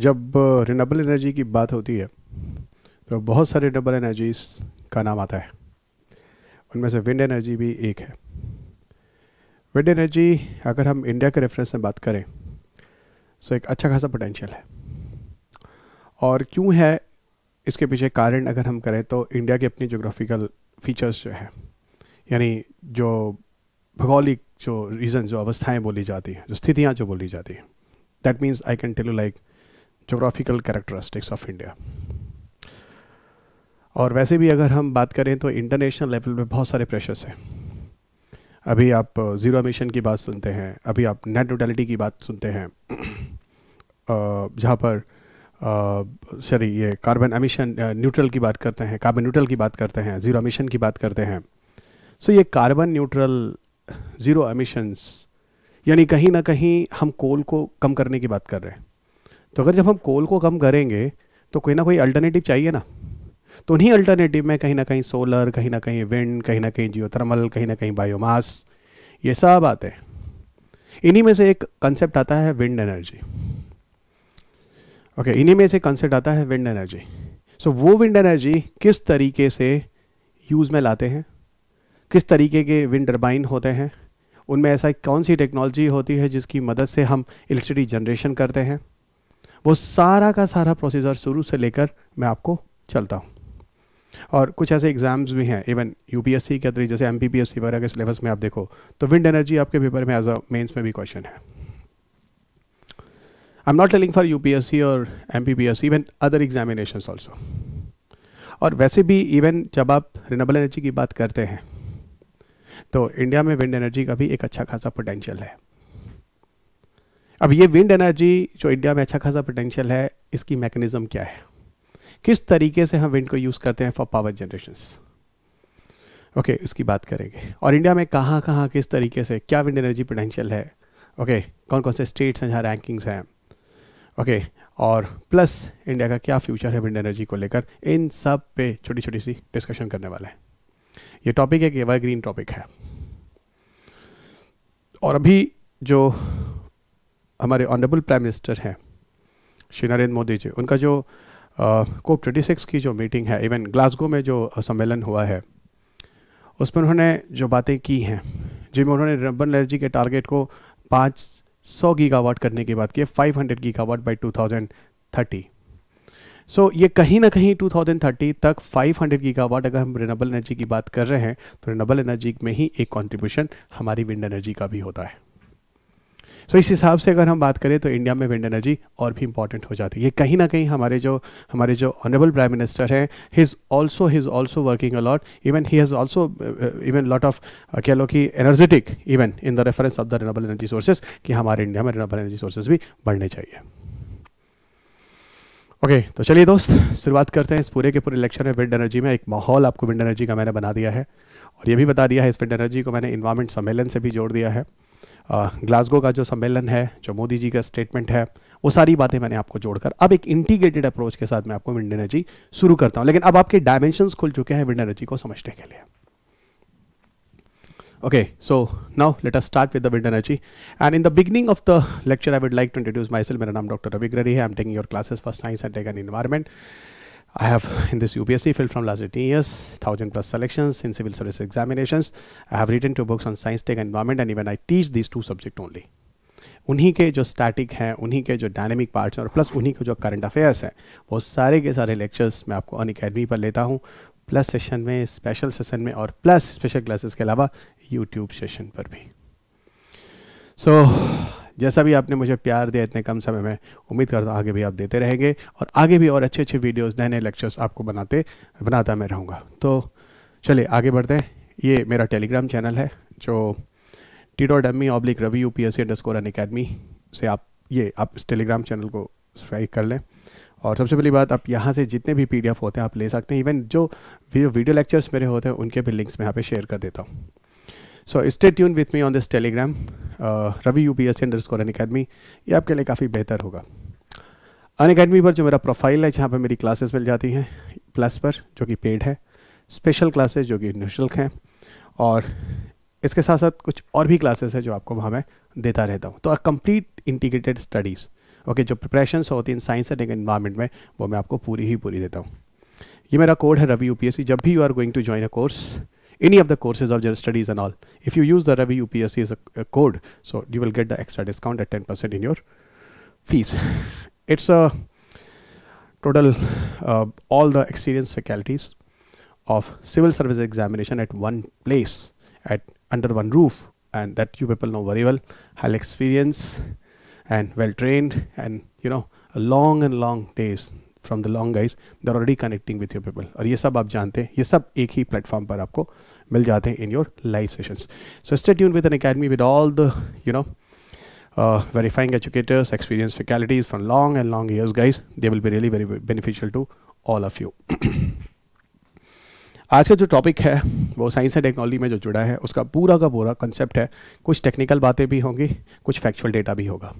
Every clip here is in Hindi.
जब रिनबल एनर्जी की बात होती है तो बहुत सारे रिनबल एनर्जीज का नाम आता है उनमें से विंड एनर्जी भी एक है विंड एनर्जी अगर हम इंडिया के रेफरेंस में बात करें तो एक अच्छा खासा पोटेंशियल है और क्यों है इसके पीछे कारण अगर हम करें तो इंडिया के अपनी जोग्राफिकल फीचर्स जो हैं यानी जो भौगोलिक जो रीज़न जो अवस्थाएं बोली जाती हैं जो स्थितियाँ जो बोली जाती हैं that means I can tell you like geographical characteristics of India और वैसे भी अगर हम बात करें तो इंटरनेशनल लेवल पे बहुत सारे प्रेशर्स हैं अभी आप ज़ीरो uh, एमिशन की बात सुनते हैं अभी आप नेट न्यूट्रलिटी की बात सुनते हैं uh, जहाँ पर सॉरी uh, ये कार्बन एमिशन न्यूट्रल की बात करते हैं कार्बन न्यूट्रल की बात करते हैं ज़ीरो एमिशन की बात करते हैं सो so, ये कार्बन न्यूट्रल ज़ीरो एमिशंस यानी कहीं ना कहीं हम कोल को कम करने की बात कर रहे हैं तो अगर जब हम कोल को कम करेंगे तो कोई ना कोई अल्टरनेटिव चाहिए ना तो उन्हीं अल्टरनेटिव में कहीं ना कहीं सोलर कहीं ना कहीं विंड कहीं ना कहीं जियोथर्मल कहीं ना कहीं बायोमास ये सब आते हैं इन्हीं में से एक कंसेप्ट आता है विंड एनर्जी ओके इन्हीं में से कंसेप्ट आता है विंड एनर्जी सो वो विंड एनर्जी किस तरीके से यूज़ में लाते हैं किस तरीके के विंड टर्बाइन होते हैं उनमें ऐसा कौन सी टेक्नोलॉजी होती है जिसकी मदद से हम इलेक्ट्रिसिटी जनरेशन करते हैं वो सारा का सारा प्रोसीजर शुरू से लेकर मैं आपको चलता हूँ और कुछ ऐसे एग्जाम्स भी हैं इवन यूपीएससी के अंदर जैसे एमपीपीएससी वगैरह के सिलेबस में आप देखो तो विंड एनर्जी आपके पेपर में एज अ मेंस में भी क्वेश्चन है I am not telling for UPSC और MPPSC even other examination also और वैसे भी इवन जब आप रिनेबल एनर्जी की बात करते हैं तो इंडिया में विंड एनर्जी का भी एक अच्छा खासा पोटेंशियल है अब ये विंड एनर्जी जो इंडिया में अच्छा खासा पोटेंशियल है इसकी मैकेनिज्म क्या है किस तरीके से हम विंड को यूज़ करते हैं फॉर पावर जनरेशन ओके इसकी बात करेंगे और इंडिया में कहाँ कहाँ किस तरीके से क्या विंड एनर्जी पोटेंशियल है ओके okay, कौन कौन से स्टेट्स हैं जहाँ रैंकिंग्स हैं ओके okay, और प्लस इंडिया का क्या फ्यूचर है विंड एनर्जी को लेकर इन सब पे छोटी छोटी सी डिस्कशन करने वाले है ये टॉपिक एक ग्रीन टॉपिक है और अभी जो हमारे ऑनरेबल प्राइम मिनिस्टर हैं श्री नरेंद्र मोदी जी उनका जो कोप ट्वेंटी सिक्स की जो मीटिंग है इवन ग्लासगो में जो सम्मेलन हुआ है उसमें उन्होंने जो बातें की हैं जिनमें उन्होंने रबन एनर्जी के टारगेट को पाँच सौ गीगावाट करने की बात की five hundred gigawatt by two thousand thirty सो ये कहीं ना कहीं 2030 तक 500 गीगावाट अगर हम रिनेबल एनर्जी की बात कर रहे हैं तो रिनेबल एनर्जी में ही एक कंट्रीब्यूशन हमारी विंड एनर्जी का भी होता है सो so, इस हिसाब से अगर हम बात करें तो इंडिया में विंड एनर्जी और भी इंपॉर्टेंट हो जाती है ये कहीं ना कहीं हमारे जो हमारे जो ऑनरेबल प्राइम मिनिस्टर हैं he is also he is also working a lot even he has also even lot of कह लो कि energetic even in the reference of the renewable energy sources कि हमारे इंडिया में रिनेबल एनर्जी सोर्सेज भी बढ़ने चाहिए ओके okay, तो चलिए दोस्त शुरुआत करते हैं इस पूरे के पूरे इलेक्शन में विंड एनर्जी में एक माहौल आपको विंड एनर्जी का मैंने बना दिया है और ये भी बता दिया है इस विंड एनर्जी को मैंने इन्वायरमेंट सम्मेलन से भी जोड़ दिया है ग्लासगो का जो सम्मेलन है जो मोदी जी का स्टेटमेंट है वो सारी बातें मैंने आपको जोड़कर अब एक इंटीग्रेटेड अप्रोच के साथ मैं आपको विंड एनर्जी शुरू करता हूं लेकिन अब आपके डायमेंशन खुल चुके हैं विंड एनर्जी को समझने के लिए okay so now let us start with the wind energy and in the beginning of the lecture I would like to introduce my self मेरा नाम डॉक्टर रवि ग्रहरी है I am taking your classes for science and tech and environment I have in this UPSC field from last 18 years, 1000 plus selections in civil service examinations. I have written two books on science, tech, and environment, and even I teach these two subject only. उन्हीं के जो स्टैटिक हैं उन्हीं के जो डायनेमिक पार्ट्स हैं और प्लस उन्हीं के जो करंट अफेयर्स हैं वो सारे के सारे लेक्चर्स मैं आपको अन अकेडमी पर लेता हूँ प्लस सेशन में स्पेशल सेशन में और प्लस स्पेशल क्लासेस के अलावा यूट्यूब सेशन पर भी सो so, जैसा भी आपने मुझे प्यार दिया इतने कम समय में उम्मीद करता हूँ आगे भी आप देते रहेंगे और आगे भी और अच्छे अच्छे वीडियोज़ नए नए लेक्चर्स आपको बनाते बनाता मैं रहूँगा तो चलिए आगे बढ़ते हैं ये मेरा टेलीग्राम चैनल है जो T dot M E oblique Ravi U P S C underscore academy से आप ये आप इस टेलीग्राम चैनल को सब्सक्राइब कर लें और सबसे पहली बात आप यहाँ से जितने भी पीडीएफ होते हैं आप ले सकते हैं इवन जो वीडियो लेक्चर्स मेरे होते हैं उनके भी लिंक्स मैं यहाँ पे शेयर कर देता हूँ so stay tuned with me on this Telegram Ravi U P S एंडर अन अकेडमी ये आपके लिए काफ़ी बेहतर होगा अन अकेडमी पर जो मेरा प्रोफाइल है जहाँ पर मेरी क्लासेस मिल जाती हैं प्लस पर जो कि पेड है स्पेशल क्लासेस जो कि निःशुल्क हैं और इसके साथ साथ कुछ और भी क्लासेस हैं जो आपको वहाँ मैं देता रहता हूँ तो a complete integrated studies okay जो प्रिपरेशन होती है साइंस एंड इन्वायरमेंट में वो मैं आपको पूरी ही पूरी देता हूँ ये मेरा कोड है रवि यू जब भी you are going to join a course any of the courses of general studies and all. If you use the Ravi UPSC as a, a code, so you will get the extra discount at 10% in your fees. it's a total uh, all the experienced faculties of civil service examination at one place at under one roof and that you people know very well highly experienced and well trained and you know long and long days from the long guys they are already connecting with your people और ये सब आप जानते हैं ये सब एक ही प्लेटफॉर्म पर आपको मिल जाते हैं in your live sessions so stay tune with Unacademy with all the you know verifying educators experience faculties from long and long years guys they will be really very beneficial to all of you आज का जो टॉपिक है वो साइंस एंड टेक्नोलॉजी में जो जुड़ा है उसका पूरा का पूरा कंसेप्ट है कुछ टेक्निकल बातें भी होंगी कुछ फैक्चुअल डेटा भी होगा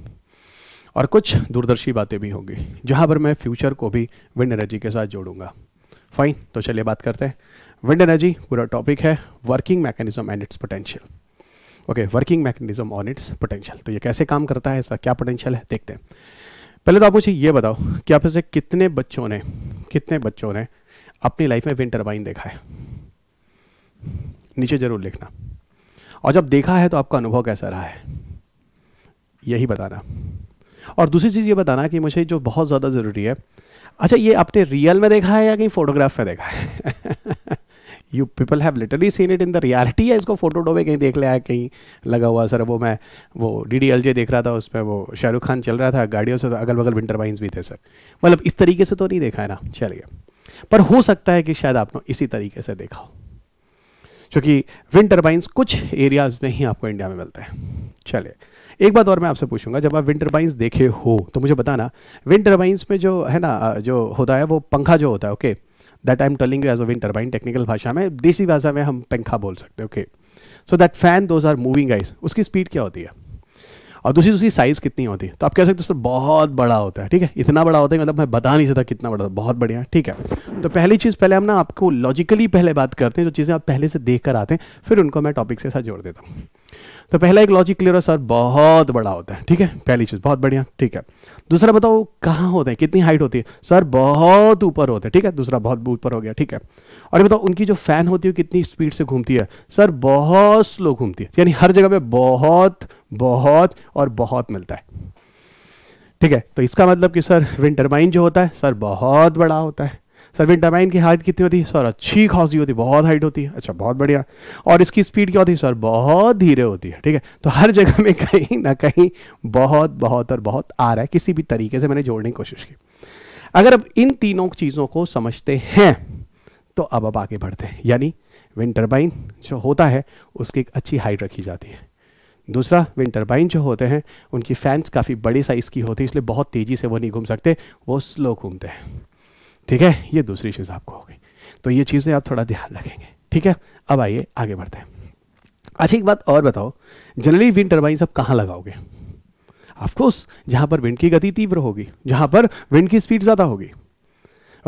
और कुछ दूरदर्शी बातें भी होंगी जहाँ पर मैं फ्यूचर को भी विंड एनर्जी के साथ जोड़ूंगा फाइन तो चलिए बात करते हैं विंड एनर्जी पूरा टॉपिक है working mechanism and its potential okay working mechanism on its potential तो ये कैसे काम करता है ऐसा क्या पोटेंशियल है देखते हैं पहले तो आप मुझे ये बताओ कि आप इसे कितने बच्चों ने कितने बच्चों ने अपनी लाइफ में विंड टर्बाइन देखा है नीचे जरूर लिखना और जब देखा है तो आपका अनुभव कैसा रहा है यही बताना और दूसरी चीज़ ये बताना कि मुझे जो बहुत ज़्यादा ज़रूरी है अच्छा ये आपने रियल में देखा है या कहीं फोटोग्राफ में देखा है you people have literally seen it in the reality या इसको फोटो डोबे कहीं देख लिया है कहीं लगा हुआ सर वो मैं वो डी डी एल जे देख रहा था उसमें वो शाहरुख खान चल रहा था गाड़ियों से तो अगल बगल विंटर वाइन्स भी थे सर मतलब इस तरीके से तो नहीं देखा है ना चलिए पर हो सकता है कि शायद आपने इसी तरीके से देखा हो क्योंकि विंड टर्बाइंस कुछ एरियाज में ही आपको इंडिया में मिलते हैं चलिए एक बात और मैं आपसे पूछूंगा जब आप विंड टर्बाइंस देखे हो तो मुझे बताना विंड में जो है ना जो होता है वो पंखा जो होता है okay that I am telling you as a wind turbine technical भाषा में देसी भाषा में हम पंखा बोल सकते हैं okay so that fan those are moving eyes उसकी स्पीड क्या होती है और दूसरी दूसरी साइज़ कितनी होती है तो आप कह सकते हो सर बहुत बड़ा होता है ठीक है इतना बड़ा होता है मतलब मैं बता नहीं सकता कितना बड़ा बहुत बढ़िया ठीक है तो पहली चीज़ पहले हम ना आपको लॉजिकली पहले बात करते हैं जो चीज़ें आप पहले से देख कर आते हैं फिर उनको मैं टॉपिक से साथ जोड़ देता हूँ तो पहला एक लॉजिक क्लियर सर बहुत बड़ा होता है ठीक है पहली चीज बहुत बढ़िया ठीक है दूसरा बताओ कहाँ होते हैं कितनी हाइट होती है सर बहुत ऊपर होते हैं ठीक है दूसरा बहुत ऊपर हो गया ठीक है और ये बताओ उनकी जो फैन होती है कितनी स्पीड से घूमती है सर बहुत स्लो घूमती है यानी हर जगह पे बहुत बहुत और बहुत मिलता है ठीक है तो इसका मतलब कि सर विंटरमाइन जो होता है सर बहुत बड़ा होता है सर्विक डोमेन की हाइट कितनी होती है सर अच्छी खासी होती है बहुत हाइट होती है अच्छा बहुत बढ़िया और इसकी स्पीड क्या होती है सर बहुत धीरे होती है ठीक है तो हर जगह में कहीं ना कहीं बहुत बहुत और बहुत आ रहा है किसी भी तरीके से मैंने जोड़ने की कोशिश की अगर अब इन तीनों चीज़ों को समझते हैं तो अब अब आगे बढ़ते हैं यानी विंड टर्बाइन जो होता है उसकी एक अच्छी हाइट रखी जाती है दूसरा विंड टर्बाइन जो होते हैं उनकी फैंस काफ़ी बड़ी साइज़ की होती है इसलिए बहुत तेज़ी से वो नहीं घूम सकते वो स्लो घूमते हैं ठीक है ये दूसरी चीज़ आपको हो गई तो ये चीज़ें आप थोड़ा ध्यान रखेंगे ठीक है अब आइए आगे बढ़ते हैं अच्छा एक बात और बताओ जनरली विंड टर्बाइन सब कहाँ लगाओगे ऑफकोर्स जहाँ पर विंड की गति तीव्र होगी जहाँ पर विंड की स्पीड ज़्यादा होगी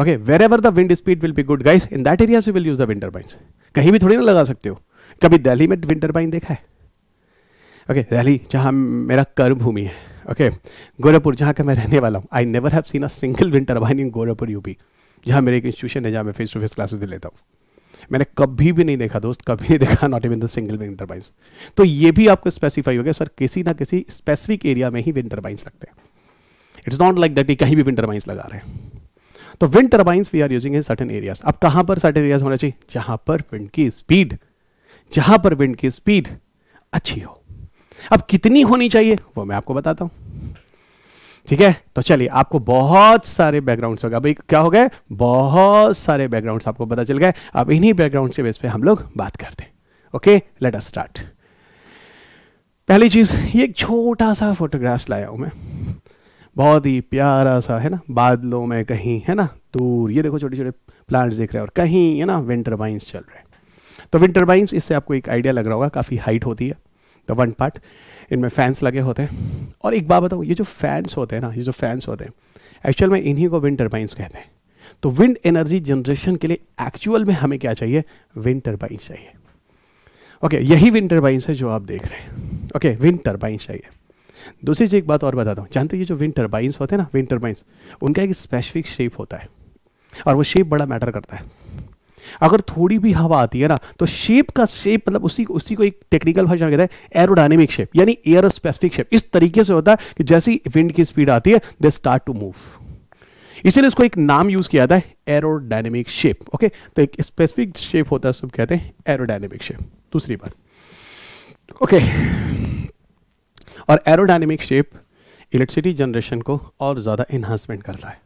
okay wherever the wind speed will be good guys in that area से will use the wind turbine कहीं भी थोड़ी ना लगा सकते हो कभी दिल्ली में विंड टर्बाइन देखा है ओके okay, दिल्ली जहाँ मेरा कर्म भूमि है ओके okay, गोरखपुर जहाँ का मैं रहने वाला हूँ I never have seen a single wind turbine in Gorakhpur UP जहाँ मेरे एक इंस्टीट्यूशन है जहाँ मैं फेस टू फेस क्लासेस भी लेता हूँ मैंने कभी भी नहीं देखा दोस्त कभी नहीं देखा not even the single wind turbines तो ये भी आपको स्पेसिफाई हो गया सर किसी ना किसी स्पेसिफिक एरिया में ही विंड टर्बाइंस लगते हैं इट्स नॉट लाइक दैट ही कहीं भी विंड टर्बाइंस लगा रहे हैं तो wind turbines we are using in certain areas अब कहां पर सर्टन एरियाज होना चाहिए जहां पर विंड की स्पीड जहां पर विंड की स्पीड अच्छी हो अब कितनी होनी चाहिए वो मैं आपको बताता हूं ठीक है तो चलिए आपको बहुत सारे बैकग्राउंड्स हो गए अभी क्या हो गए बहुत सारे बैकग्राउंड्स आपको पता चल गए अब इन्हीं बैकग्राउंड के बेस पे हम लोग बात करते हैं ओके लेट अस स्टार्ट पहली चीज ये एक छोटा सा फोटोग्राफ्स लाया हूं मैं बहुत ही प्यारा सा है ना बादलों में कहीं है ना दूर ये देखो छोटे छोटे प्लांट्स दिख रहे हैं और कहीं है ना विंटर टर्बाइंस चल रहे हैं तो विंटर टर्बाइंस इससे आपको एक आइडिया लग रहा होगा काफ़ी हाइट होती है द वन पार्ट इनमें फैंस लगे होते हैं और एक बात बताऊँ ये जो फैंस होते हैं ना ये जो फैंस होते हैं एक्चुअल में इन्हीं को विंड टर्बाइंस कहते हैं तो विंड एनर्जी जनरेशन के लिए एक्चुअल में हमें क्या चाहिए विंड टर्बाइंस चाहिए ओके okay, यही विंड टर्बाइंस है जो आप देख रहे हैं ओके विंड टर्बाइंस चाहिए दूसरी चीज़ एक बात और बताता हूँ जानते ये जो विंड टर्बाइंस होते हैं ना विंड टर्बाइंस उनका एक स्पेसिफिक शेप होता है और वो शेप बड़ा मैटर करता है अगर थोड़ी भी हवा आती है ना तो शेप का शेप मतलब उसी उसी को एक टेक्निकल भाषा में कहता है एरोडाइनेमिक शेप यानी एयर स्पेसिफिक शेप इस तरीके से होता है कि जैसी विंड की स्पीड आती है दे स्टार्ट टू मूव इसीलिए इसको एक नाम यूज किया जाता है एरोडाइनेमिक शेप ओके तो एक स्पेसिफिक शेप होता है सब कहते हैं एरोडाइनेमिक शेप दूसरी बात ओके और एरोडाइनेमिक शेप इलेक्ट्रिसिटी जनरेशन को और ज़्यादा एनहांसमेंट करता है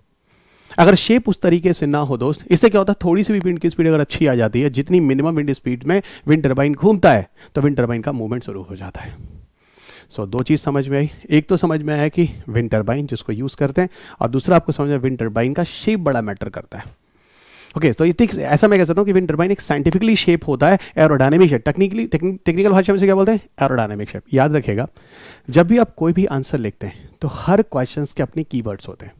अगर शेप उस तरीके से ना हो दोस्त इससे क्या होता है थोड़ी सी भी विंड की स्पीड अगर अच्छी आ जाती है जितनी मिनिमम विंड स्पीड में विंड टर्बाइन घूमता है तो विंड टर्बाइन का मूवमेंट शुरू हो जाता है सो so, दो चीज़ समझ में आई एक तो समझ में आया कि विंड टर्बाइन जिसको यूज़ करते हैं और दूसरा आपको समझ में विंड टर्बाइन का शेप बड़ा मैटर करता है ओके okay, तो so, ऐसा मैं कह सकता हूँ कि विंड टर्बाइन एक साइंटिफिकली शेप होता है एरोडायनेमिक शेप टेक्निकली टेक्निकल भाषा में से क्या बोलते हैं एरोडायनेमिक शेप याद रखेगा जब भी आप कोई भी आंसर लिखते हैं तो हर क्वेश्चन के अपने की होते हैं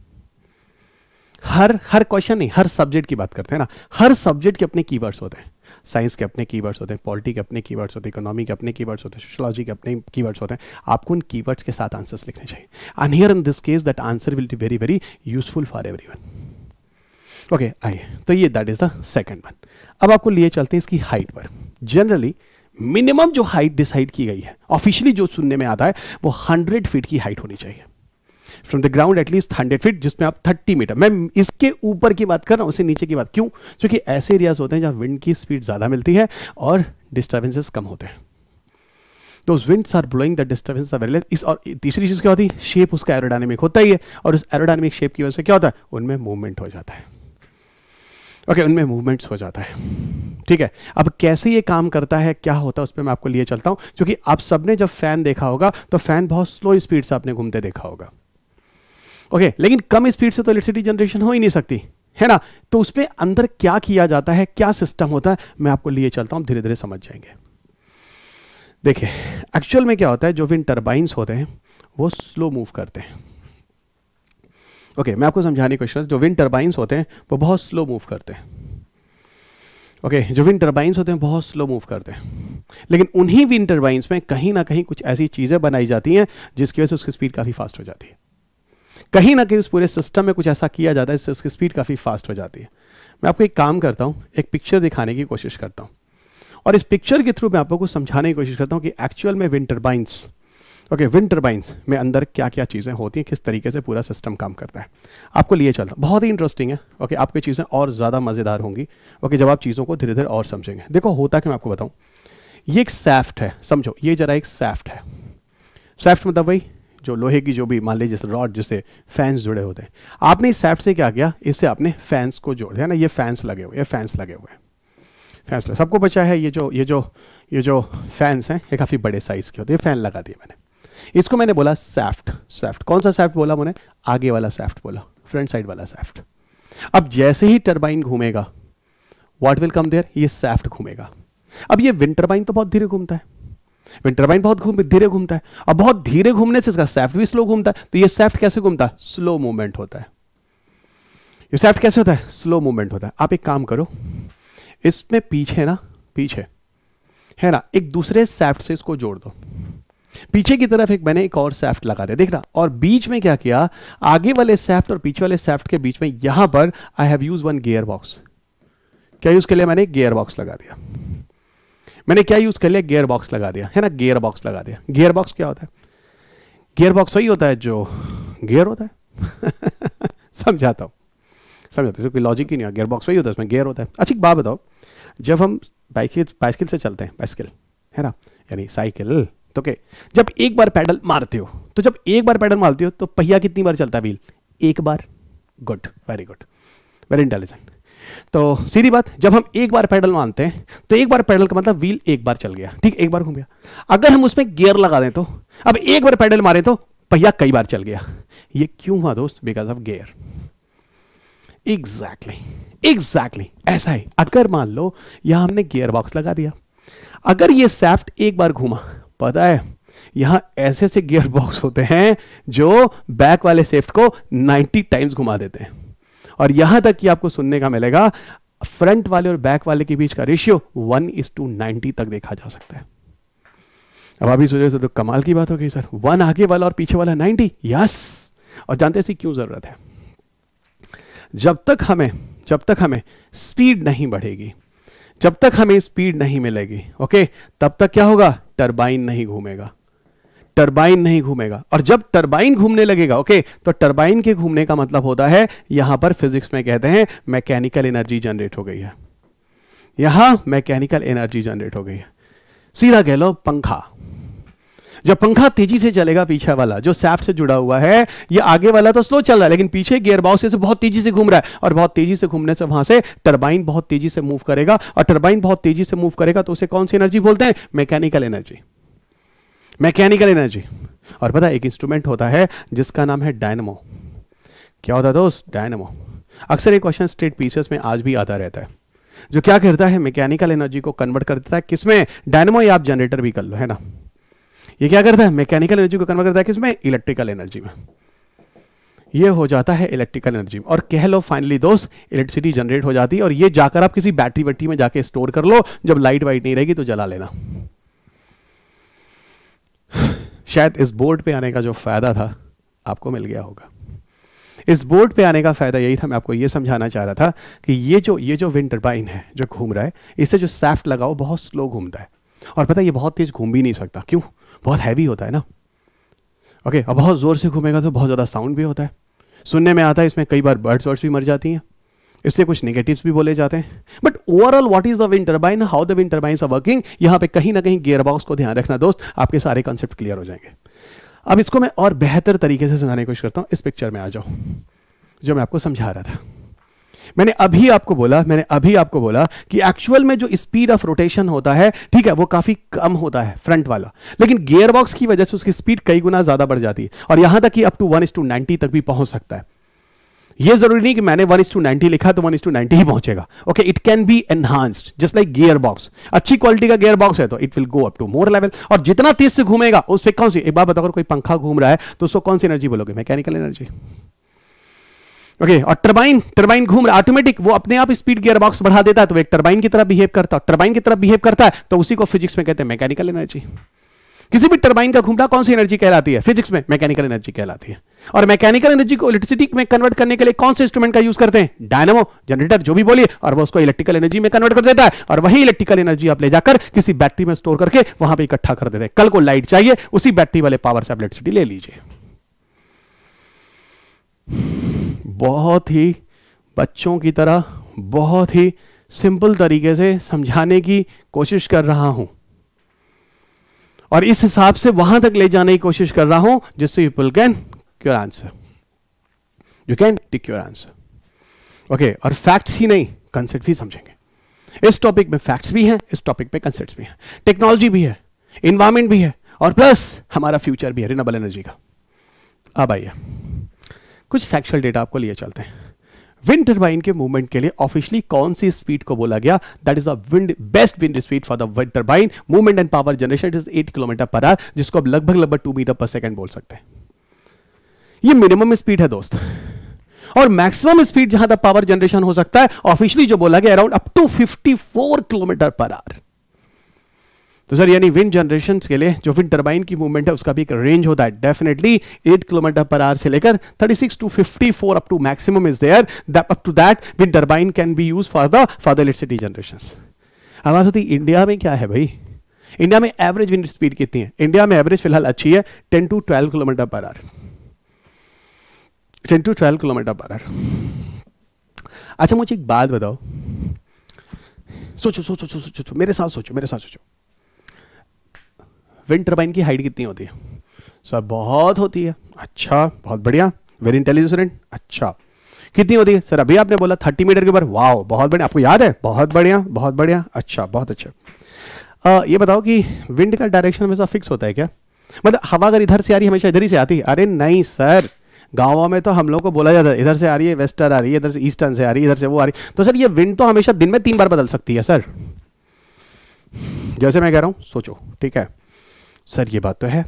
हर हर क्वेश्चन नहीं हर सब्जेक्ट की बात करते हैं ना हर सब्जेक्ट के अपने कीवर्ड्स होते हैं साइंस के अपने कीवर्ड्स होते हैं पॉलिटी के अपने कीवर्ड्स होते हैं इकोनॉमी के अपने कीवर्ड्स होते हैं सोशोलॉजी के अपने कीवर्ड्स होते हैं आपको उन कीवर्ड्स के साथ आंसर्स लिखने चाहिए and here in this case that answer will be very very useful for every okay आइए तो ये that is the second one अब आपको लिए चलते हैं इसकी हाइट पर जनरली मिनिमम जो हाइट डिसाइड की गई है ऑफिशियली जो सुनने में आता है वो हंड्रेड फीट की हाइट होनी चाहिए from the ground at least hundred feet जिसमें आप थर्टी मीटर मैं इसके ऊपर की बात कर रहा हूँ उससे नीचे की बात क्यों क्योंकि ऐसे एरियाज होते हैं जहाँ विंड की स्पीड ज़्यादा मिलती है और डिस्टर्बेंसेस कम होते हैं those winds are blowing the disturbance are very इस और तीसरी चीज़ क्या होती है शेप उसका एरोडायनेमिक होता ही है और उस एरोडायनेमिक शेप की वजह से क्या होता है उनमें मूवमेंट हो जाता है ओके okay, उनमें मूवमेंट्स हो जाता है ठीक है अब कैसे ये काम करता है क्या होता है उस पर मैं आपको लिए चलता हूँ क्योंकि आप सबने जब फैन देखा होगा तो फैन बहुत स्लो स्पीड से आपने घूमते देखा होगा ओके लेकिन कम स्पीड से तो इलेक्ट्रिसिटी जनरेशन हो ही नहीं सकती है ना तो उसमें अंदर क्या किया जाता है क्या सिस्टम होता है मैं आपको लिए चलता हूं धीरे धीरे समझ जाएंगे देखिए एक्चुअल में क्या होता है जो विंड टर्बाइन होते हैं वो स्लो मूव करते हैं ओके okay, मैं आपको समझाने की कोशिश जो विंड टर्बाइंस होते हैं वो बहुत स्लो मूव करते हैं ओके okay, जो विंड टर्बाइंस होते हैं बहुत स्लो मूव करते हैं लेकिन उन्हीं विंड टर्बाइंस में कहीं ना कहीं कुछ ऐसी चीज़ें बनाई जाती हैं जिसकी वजह से उसकी स्पीड काफ़ी फास्ट हो जाती है कहीं ना कहीं उस पूरे सिस्टम में कुछ ऐसा किया जाता है जिससे उसकी स्पीड काफ़ी फास्ट हो जाती है मैं आपको एक काम करता हूँ एक पिक्चर दिखाने की कोशिश करता हूँ और इस पिक्चर के थ्रू मैं आपको कुछ समझाने की कोशिश करता हूँ कि एक्चुअल में विंटरबाइंस ओके विंटरबाइंस में अंदर क्या क्या चीज़ें होती हैं किस तरीके से पूरा सिस्टम काम करता है आपको लिए चलता बहुत ही इंटरेस्टिंग है ओके okay, आपकी चीज़ें और ज़्यादा मज़ेदार होंगी ओके जब आप चीज़ों को धीरे धीरे और समझेंगे देखो होता कि मैं आपको बताऊँ ये एक सेफ्ट है समझो ये जरा एक सेफ्ट है सेफ्ट मतलब भाई जो लोहे की जो भी मान लीजिए जैसे रॉड जिससे फैंस जुड़े होते हैं आपने इस सेफ्ट से क्या किया इससे आपने फैंस को जोड़ दिया ना ये फैंस लगे हुए ये फैंस लगे हुए हैं फैंस लगे सबको बचा है ये जो ये जो ये जो फैंस हैं ये काफ़ी बड़े साइज़ के होते हैं फैन लगा दिए मैंने इसको मैंने बोला सेफ्ट सेफ्ट कौन सा सेफ्ट बोला मैंने आगे वाला सेफ्ट बोला फ्रंट साइड वाला सेफ्ट अब जैसे ही टर्बाइन घूमेगा वॉट विल कम देयर ये सेफ्ट घूमेगा अब ये विंटरबाइन तो बहुत धीरे घूमता है विंड टर्बाइन बहुत घूम धीरे घूमता है और बहुत धीरे घूमने से इसका सेफ्ट भी स्लो घूमता है तो ये सेफ्ट कैसे घूमता है स्लो मूवमेंट होता है ये सेफ्ट कैसे होता है स्लो मूवमेंट होता है आप एक काम करो इसमें पीछे ना पीछे है ना एक दूसरे सेफ्ट से इसको जोड़ दो पीछे की तरफ एक मैंने एक और सेफ्ट लगा दिया देख रहा और बीच में क्या किया आगे वाले सेफ्ट और पीछे वाले सेफ्ट के बीच में यहां पर I have use one gear box क्या यूज के लिए मैंने गियर बॉक्स लगा दिया मैंने क्या यूज़ कर लिया गेयर बॉक्स लगा दिया है ना गेयर बॉक्स लगा दिया गेयर बॉक्स क्या होता है गेयर बॉक्स वही होता है जो गेयर होता है समझाता हूँ समझाता हूँ क्योंकि लॉजिक ही नहीं है गेयर बॉक्स वही होता है उसमें गेयर होता है अच्छी बात बताओ जब हम बाइक बाइसिकल से चलते हैं बाइसिकल है ना यानी साइकिल तो के जब एक बार पैडल मारते हो तो जब एक बार पैडल मारते हो तो पहिया कितनी बार चलता है व्हील एक बार good very good very intelligent तो सीधी बात जब हम एक बार पैडल मानते हैं तो एक बार पैडल का मतलब व्हील एक बार चल गया ठीक एक बार घूम गया अगर हम उसमें गियर लगा दें तो अब एक बार पैडल मारे तो पहिया कई बार चल गया ये क्यों हुआ दोस्त because of gear exactly exactly ऐसा ही अगर मान लो यहां हमने गियर बॉक्स लगा दिया अगर ये सैफ्ट एक बार घूमा पता है यहां ऐसे ऐसे गियर बॉक्स होते हैं जो बैक वाले सेफ्ट को 90 टाइम्स घुमा देते हैं और यहां तक कि आपको सुनने का मिलेगा फ्रंट वाले और बैक वाले के बीच का ratio one is to ninety तक देखा जा सकता है अब आप सोचे तो कमाल की बात हो गई सर वन आगे वाला और पीछे वाला नाइनटी यस और जानते सी क्यों जरूरत है जब तक हमें जब तक हमें स्पीड नहीं बढ़ेगी जब तक हमें स्पीड नहीं मिलेगी ओके तब तक क्या होगा टरबाइन नहीं घूमेगा टरबाइन नहीं घूमेगा और जब टरबाइन घूमने लगेगा ओके तो टरबाइन के घूमने का मतलब होता है यहां पर फिजिक्स में कहते हैं मैकेनिकल एनर्जी जनरेट हो गई है यहां मैकेनिकल एनर्जी जनरेट हो गई है सीधा कह लो पंखा जब पंखा तेजी से चलेगा पीछे वाला जो सैफ से जुड़ा हुआ है ये आगे वाला तो स्लो चल रहा है लेकिन पीछे गियर बाउस से बहुत तेजी से घूम रहा है और बहुत तेजी से घूमने से वहां से टर्बाइन बहुत तेजी से मूव करेगा और टर्बाइन बहुत तेजी से मूव करेगा तो उसे कौन सी एनर्जी बोलते हैं मैकेनिकल एनर्जी मैकेनिकल एनर्जी और पता एक इंस्ट्रूमेंट होता है जिसका नाम है डायनमो क्या होता है दोस्त डायनमो अक्सर एक क्वेश्चन स्टेट पीसेस में आज भी आता रहता है जो क्या करता है मैकेनिकल एनर्जी को कन्वर्ट कर देता है किसमें डायनमो या आप जनरेटर भी कर लो है ना ये क्या करता है मैकेनिकल एनर्जी को कन्वर्ट करता है किसमें इलेक्ट्रिकल एनर्जी में ये हो जाता है इलेक्ट्रिकल एनर्जी और कह लो फाइनली दोस्त इलेक्ट्रिसिटी जनरेट हो जाती है और ये जाकर आप किसी बैटरी वैटरी में जाके स्टोर कर लो जब लाइट वाइट नहीं रहेगी तो जला लेना शायद इस बोर्ड पे आने का जो फ़ायदा था आपको मिल गया होगा इस बोर्ड पे आने का फ़ायदा यही था मैं आपको ये समझाना चाह रहा था कि ये जो ये जो विंड टर्बाइन है जो घूम रहा है इससे जो सैफ्ट लगाओ बहुत स्लो घूमता है और पता है ये बहुत तेज़ घूम भी नहीं सकता क्यों बहुत हैवी होता है ना ओके okay, और बहुत ज़ोर से घूमेगा तो बहुत ज़्यादा साउंड भी होता है सुनने में आता है इसमें कई बार बर्ड्स वर्ड्स भी मर जाती हैं इससे कुछ नेगेटिव्स भी बोले जाते हैं but overall what is the wind turbine how the wind turbine are working यहां पे कहीं ना कहीं गियर बॉक्स को ध्यान रखना दोस्त आपके सारे कॉन्सेप्ट क्लियर हो जाएंगे अब इसको मैं और बेहतर तरीके से समझाने की कोशिश करता हूं इस पिक्चर में आ जाओ जो मैं आपको समझा रहा था मैंने अभी आपको बोला मैंने अभी आपको बोला कि एक्चुअल में जो स्पीड ऑफ रोटेशन होता है ठीक है वो काफी कम होता है फ्रंट वाला लेकिन गियर बॉक्स की वजह से उसकी स्पीड कई गुना ज्यादा बढ़ जाती है और यहां तक कि अप टू वन तक भी पहुंच सकता है ये जरूरी नहीं कि मैंने वन इज टू नाइनटी लिखा तो वन इज टू नाइनटी ही पहुंचेगा okay it can be enhanced just like gear box अच्छी क्वालिटी का गियर बॉक्स है तो it will go up to more level और जितना तेज से घूमेगा उस पर कौन सी एक बार बताओ अगर कोई पंखा घूम रहा है तो उसको कौन सी एनर्जी बोलोगे मैकेनिकल एनर्जी ओके okay, और टर्बाइन टर्बाइन घूम रहा ऑटोमेटिक वो अपने आप स्पीड गियर बॉक्स बढ़ा देता है तो एक टर्बाइन की तरह बिहेव करता है टर्बाइन की तरह बिहेव करता है तो उसी को फिजिक्स में कहते हैं मैकेनिकल एनर्जी किसी भी टर्बाइन का घूमना कौन सी एनर्जी कहलाती है फिजिक्स में मैकेनिकल एनर्जी कहलाती है और मैकेनिकल एनर्जी को इलेक्ट्रिसिटी में कन्वर्ट करने के लिए कौन से इंस्ट्रूमेंट का यूज करते हैं डायनामो जनरेटर जो भी बोलिए और वो उसको इलेक्ट्रिकल एनर्जी में कन्वर्ट कर देता है और वही इलेक्ट्रिकल एनर्जी आप ले जाकर किसी बैटरी में स्टोर करके वहां पर इकट्ठा कर देते हैं कल को लाइट चाहिए उसी बैटरी वाले पावर से आप इलेक्ट्रिसिटी ले लीजिए बहुत ही बच्चों की तरह बहुत ही सिंपल तरीके से समझाने की कोशिश कर रहा हूं और इस हिसाब से वहां तक ले जाने की कोशिश कर रहा हूं जिससे people can your answer. You can tick your answer. Okay okay, और फैक्ट्स ही नहीं कंसेप्ट भी समझेंगे इस टॉपिक में फैक्ट्स भी हैं इस टॉपिक में कंसेप्ट भी हैं टेक्नोलॉजी भी है इन्वायरमेंट भी है और प्लस हमारा फ्यूचर भी है रिनेबल एनर्जी का अब आइए कुछ फैक्चुअल डेटा आपको लिए चलते हैं विंड टर्बाइन के मूवमेंट के लिए ऑफिशियली कौन सी स्पीड को बोला गया that is and wind best wind speed for the wind turbine movement and power generation is 8 kilometre per hour जिसको आप लगभग लगभग 2 मीटर पर सेकंड बोल सकते हैं ये मिनिमम स्पीड है दोस्त और मैक्सिमम स्पीड जहां तक पावर जनरेशन हो सकता है ऑफिशियली जो बोला गया around up to 54 kilometre per hour तो सर यानी विंड जनरेशन के लिए जो विंड टर्बाइन की मूवमेंट है उसका भी एक रेंज होता है डेफिनेटली 8 किलोमीटर पर आवर से लेकर 36 to 54 up to maximum is there up to that wind turbine can be use for the for the electricity generation अब होती इंडिया में क्या है भाई इंडिया में एवरेज विंड स्पीड कितनी है इंडिया में एवरेज फिलहाल अच्छी है ten to twelve kilometre per hour ten to twelve kilometre per अच्छा मुझे एक बात बताओ सोचो सोचो सोचो सोचो मेरे साथ सोचो मेरे साथ सोचो विंड टर्बाइन की हाइट कितनी होती है सर बहुत होती है अच्छा बहुत बढ़िया वेरी इंटेलिजेंट अच्छा कितनी होती है सर अभी आपने बोला थर्टी मीटर के ऊपर वाओ बहुत बढ़िया आपको याद है बहुत बढ़िया बहुत बढ़िया अच्छा बहुत अच्छा आ, ये बताओ कि विंड का डायरेक्शन हमेशा फिक्स होता है क्या मतलब हवा अगर इधर से आ रही हमेशा इधर ही से आती अरे नहीं सर गाँव में तो हम लोग को बोला जाता है इधर से आ रही है वेस्टर्न आ रही है इधर से ईस्टर्न से आ रही है इधर से वो आ रही है तो सर ये विंड तो हमेशा दिन में तीन बार बदल सकती है सर जैसे मैं कह रहा हूँ सोचो ठीक है सर ये बात तो है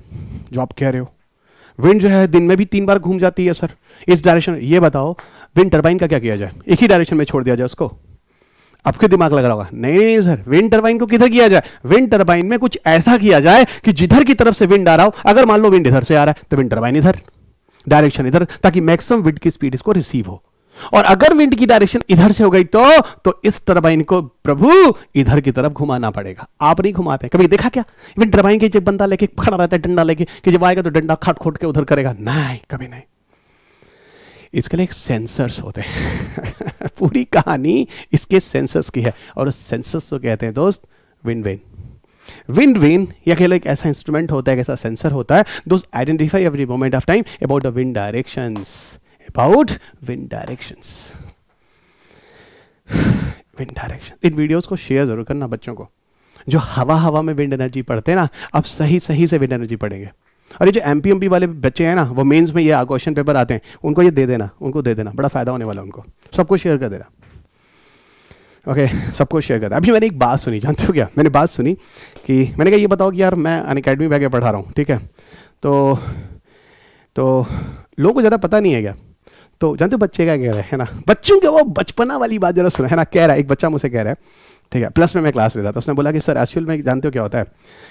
जो आप कह रहे हो विंड जो है दिन में भी तीन बार घूम जाती है सर इस डायरेक्शन ये बताओ विंड टर्बाइन का क्या किया जाए एक ही डायरेक्शन में छोड़ दिया जाए उसको आपके दिमाग लग रहा होगा नहीं नहीं सर विंड टर्बाइन को किधर किया जाए विंड टर्बाइन में कुछ ऐसा किया जाए कि जिधर की तरफ से विंड आ रहा हो अगर मान लो विंड इधर से आ रहा है तो विंड टर्बाइन इधर डायरेक्शन इधर ताकि मैक्सिमम विंड की स्पीड इसको रिसीव हो और अगर विंड की डायरेक्शन इधर से हो गई तो तो इस टर्बाइन को प्रभु इधर की तरफ घुमाना पड़ेगा आप नहीं घुमाते कभी देखा क्या विंड टर्बाइन के जब बंदा लेके खड़ा रहता है डंडा लेके कि जब आएगा तो डंडा खट खोट के उधर करेगा नहीं कभी नहीं इसके लिए सेंसर्स होते हैं पूरी कहानी इसके सेंसर्स की है और सेंसर्स को कहते हैं दोस्त विन विन विन वेन या कह लो एक ऐसा इंस्ट्रूमेंट होता है ऐसा सेंसर होता है those identify every moment of time about the wind direction about wind direction wind direction इन वीडियोज को शेयर जरूर करना बच्चों को जो हवा हवा में विंड एनर्जी पढ़ते हैं ना अब सही सही से विंड एनर्जी पढ़ेंगे और ये जो एम पी वाले बच्चे हैं ना वो मेंस में ये क्वेश्चन पेपर आते हैं उनको ये दे देना उनको दे देना बड़ा फायदा होने वाला उनको सबको शेयर कर देना ओके okay, सबको शेयर करता अभी मैंने एक बात सुनी जानते हो क्या मैंने बात सुनी कि मैंने कहा ये बताओ कि यार मैं अन अकेडमी बैगे पढ़ा रहा हूँ ठीक है तो तो लोगों को ज़्यादा पता नहीं है क्या तो जानते हो बच्चे क्या कह रहे हैं ना बच्चों के वो बचपना वाली बात जरा सुना है ना कह रहा है एक बच्चा मुझसे कह रहा है ठीक है प्लस में मैं क्लास ले रहा था उसने बोला कि सर एक्चुअल में जानते हो क्या होता है